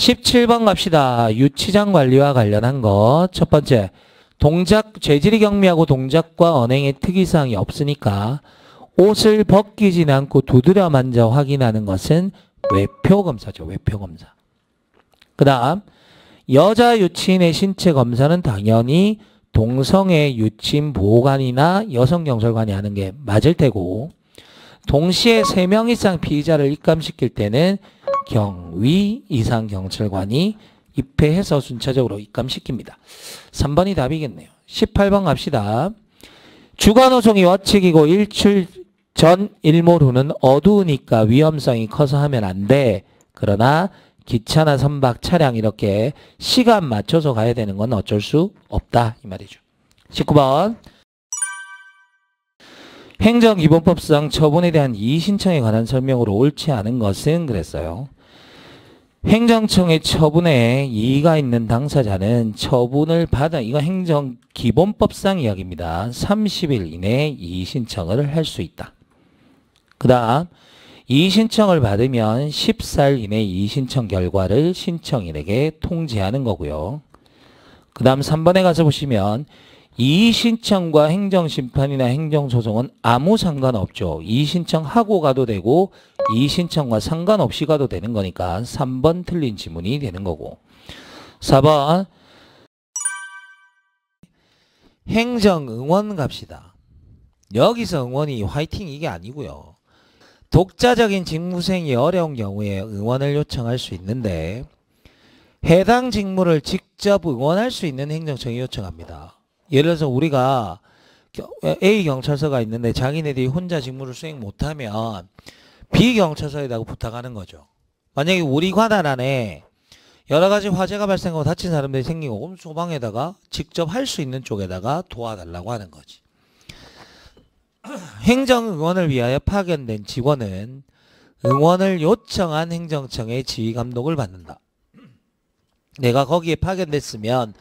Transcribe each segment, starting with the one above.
17번 갑시다. 유치장 관리와 관련한 것. 첫 번째, 동작 재질이 경미하고 동작과 언행의 특이사항이 없으니까 옷을 벗기진 않고 두드려 만져 확인하는 것은 외표검사죠. 외표검사. 그 다음 여자 유치인의 신체 검사는 당연히 동성애 유치인 보호관이나 여성 경찰관이 하는 게 맞을 테고 동시에 3명 이상 피의자를 입감시킬 때는 경위 이상 경찰관이 입회해서 순차적으로 입감시킵니다. 3번이 답이겠네요. 18번 갑시다. 주간호송이 원칙이고 일출 전 일몰 후는 어두우니까 위험성이 커서 하면 안 돼. 그러나 기차나 선박, 차량 이렇게 시간 맞춰서 가야 되는 건 어쩔 수 없다. 이 말이죠. 19번. 행정기본법상 처분에 대한 이의신청에 관한 설명으로 옳지 않은 것은 그랬어요. 행정청의 처분에 이의가 있는 당사자는 처분을 받아 이건 행정기본법상 이야기입니다. 30일 이내 이의신청을 할 수 있다. 그 다음 이의신청을 받으면 14일 이내 이의신청 결과를 신청인에게 통지하는 거고요. 그 다음 3번에 가서 보시면 이의신청과 행정심판이나 행정소송은 아무 상관없죠. 이의신청하고 가도 되고 이의신청과 상관없이 가도 되는 거니까 3번 틀린 지문이 되는 거고 4번 행정응원 갑시다. 여기서 응원이 화이팅 이게 아니고요. 독자적인 직무생이 어려운 경우에 응원을 요청할 수 있는데 해당 직무를 직접 응원할 수 있는 행정청이 요청합니다. 예를 들어서 우리가 A 경찰서가 있는데 자기네들이 혼자 직무를 수행 못하면 B 경찰서에다가 부탁하는 거죠. 만약에 우리 관할 안에 여러 가지 화재가 발생하고 다친 사람들이 생기고 그럼 소방에다가 직접 할 수 있는 쪽에다가 도와달라고 하는 거지. 행정 응원을 위하여 파견된 직원은 응원을 요청한 행정청의 지휘 감독을 받는다. 내가 거기에 파견됐으면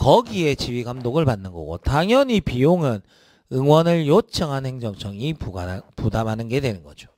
거기에 지휘 감독을 받는 거고 당연히 비용은 응원을 요청한 행정청이 부담하는 게 되는 거죠.